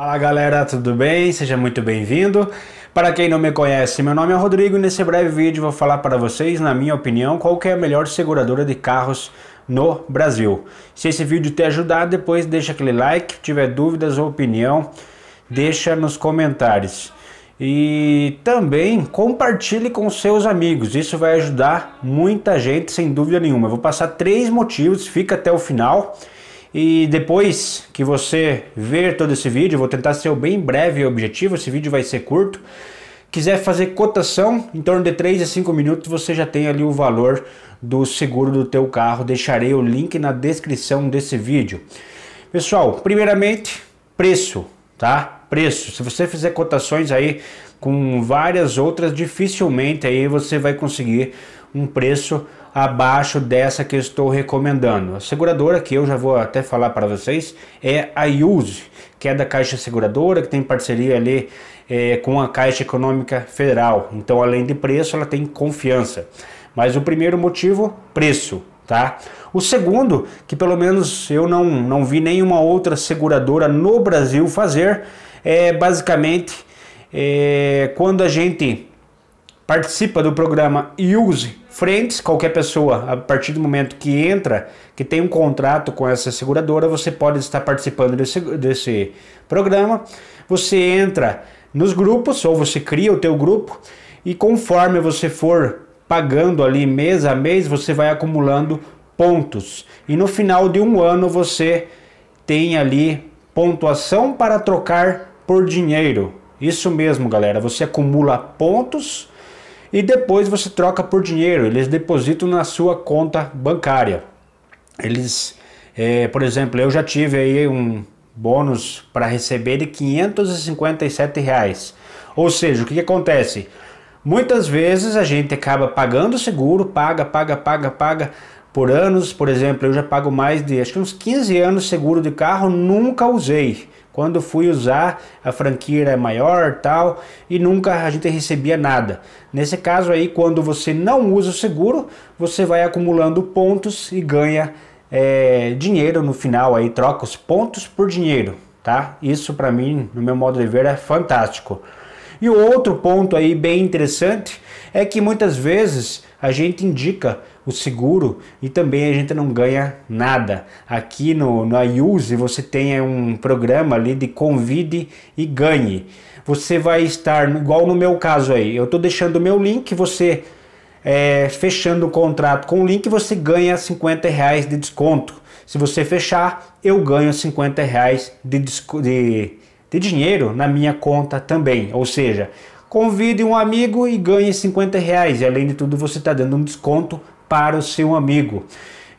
Fala galera, tudo bem? Seja muito bem-vindo. Para quem não me conhece, meu nome é Rodrigo e nesse breve vídeo vou falar para vocês, na minha opinião, qual é a melhor seguradora de carros no Brasil. Se esse vídeo te ajudar, depois deixa aquele like, se tiver dúvidas ou opinião, deixa nos comentários. E também compartilhe com seus amigos, isso vai ajudar muita gente, sem dúvida nenhuma. Eu vou passar três motivos, fica até o final e depois que você ver todo esse vídeo, vou tentar ser bem breve e objetivo, esse vídeo vai ser curto. Quiser fazer cotação, em torno de 3 a 5 minutos você já tem ali o valor do seguro do teu carro. Deixarei o link na descrição desse vídeo. Pessoal, primeiramente, preço, tá? Preço. Se você fizer cotações aí com várias outras, dificilmente aí você vai conseguir um preço abaixo dessa que eu estou recomendando. A seguradora que eu já vou até falar para vocês é a Use, que é da Caixa Seguradora, que tem parceria ali é, com a Caixa Econômica Federal. Então, além de preço, ela tem confiança. Mas o primeiro motivo, preço. Tá? O segundo, que pelo menos eu não, não vi nenhuma outra seguradora no Brasil fazer, é basicamente é, quando a gente participa do programa Use Friends. Qualquer pessoa, a partir do momento que entra, que tem um contrato com essa seguradora, você pode estar participando desse, desse programa. Você entra nos grupos, ou você cria o teu grupo, e conforme você for pagando ali mês a mês, você vai acumulando pontos. E no final de um ano você tem ali pontuação para trocar por dinheiro. Isso mesmo, galera. Você acumula pontos e depois você troca por dinheiro, eles depositam na sua conta bancária. Eles, é, por exemplo, eu já tive aí um bônus para receber de 557 reais. Ou seja, o que, que acontece? Muitas vezes a gente acaba pagando seguro, paga, paga, paga, paga por anos. Por exemplo, eu já pago mais de acho que uns 15 anos seguro de carro, nunca usei. Quando fui usar, a franquia é maior tal, e nunca a gente recebia nada. Nesse caso aí, quando você não usa o seguro, você vai acumulando pontos e ganha é, dinheiro no final aí, troca os pontos por dinheiro, tá? Isso para mim, no meu modo de ver, é fantástico. E o outro ponto aí bem interessante é que muitas vezes a gente indica o seguro e também a gente não ganha nada. Aqui no, no iUse você tem é, um programa ali de convide e ganhe. Você vai estar, igual no meu caso aí, eu estou deixando o meu link, você é, fechando o contrato com o link, você ganha 50 reais de desconto. Se você fechar, eu ganho 50 reais de, de, de dinheiro na minha conta também. Ou seja, Convide um amigo e ganhe 50 reais. E além de tudo, você está dando um desconto para o seu amigo.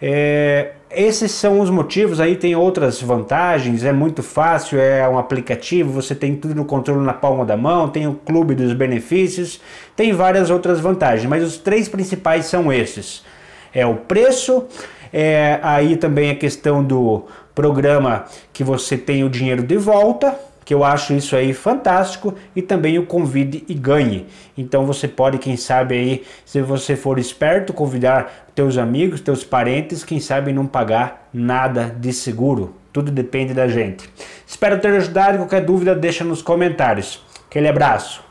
É, esses são os motivos. Aí tem outras vantagens. É muito fácil. É um aplicativo. Você tem tudo no controle na palma da mão. Tem o clube dos benefícios. Tem várias outras vantagens. Mas os três principais são esses: é o preço. É aí também a questão do programa que você tem o dinheiro de volta que eu acho isso aí fantástico e também o convide e ganhe. Então você pode, quem sabe aí, se você for esperto, convidar teus amigos, teus parentes, quem sabe não pagar nada de seguro. Tudo depende da gente. Espero ter ajudado. Qualquer dúvida, deixa nos comentários. Aquele abraço.